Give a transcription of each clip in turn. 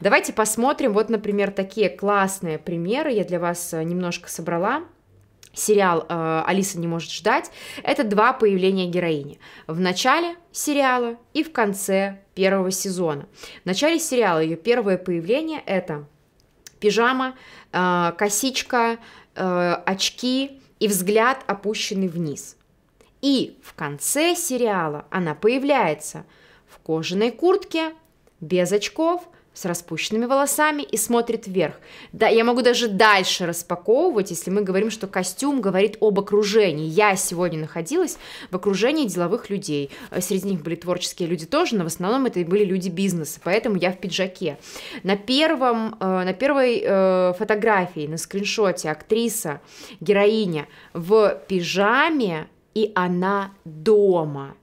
Давайте посмотрим, вот, например, такие классные примеры я для вас э, немножко собрала сериал э, «Алиса не может ждать» — это два появления героини. В начале сериала и в конце первого сезона. В начале сериала ее первое появление — это пижама, э, косичка, э, очки и взгляд опущенный вниз. И в конце сериала она появляется в кожаной куртке, без очков — с распущенными волосами и смотрит вверх. Да, я могу даже дальше распаковывать, если мы говорим, что костюм говорит об окружении. Я сегодня находилась в окружении деловых людей. Э, среди них были творческие люди тоже, но в основном это были люди бизнеса, поэтому я в пиджаке. На, первом, э, на первой э, фотографии, на скриншоте актриса, героиня в пижаме, и она дома –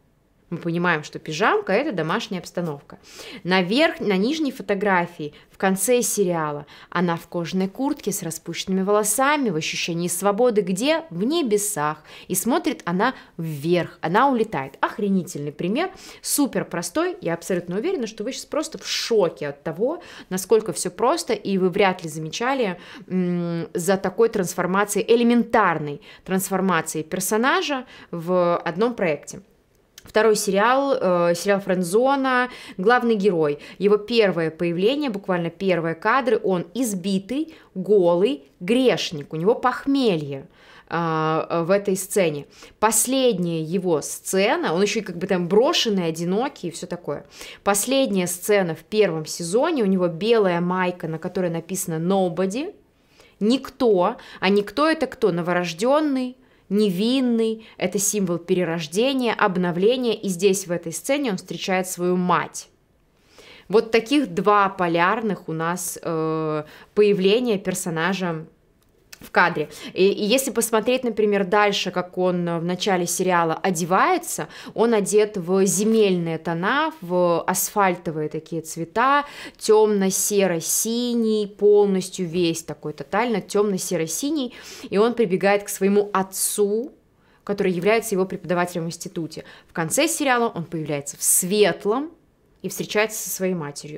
мы понимаем, что пижамка – это домашняя обстановка. На, верх, на нижней фотографии в конце сериала она в кожаной куртке с распущенными волосами, в ощущении свободы где? В небесах. И смотрит она вверх, она улетает. Охренительный пример, супер простой. Я абсолютно уверена, что вы сейчас просто в шоке от того, насколько все просто, и вы вряд ли замечали за такой трансформацией, элементарной трансформацией персонажа в одном проекте. Второй сериал, э, сериал Френдзона, главный герой. Его первое появление, буквально первые кадры, он избитый, голый грешник, у него похмелье э, э, в этой сцене. Последняя его сцена, он еще и как бы там брошенный, одинокий и все такое. Последняя сцена в первом сезоне, у него белая майка, на которой написано «Nobody», «Никто», а «Никто» это кто? Новорожденный, невинный, это символ перерождения, обновления, и здесь в этой сцене он встречает свою мать. Вот таких два полярных у нас э, появления персонажа в кадре. И, и если посмотреть, например, дальше, как он э, в начале сериала одевается, он одет в земельные тона, в асфальтовые такие цвета, темно-серо-синий, полностью весь такой тотально темно-серо-синий, и он прибегает к своему отцу, который является его преподавателем в институте. В конце сериала он появляется в светлом и встречается со своей матерью.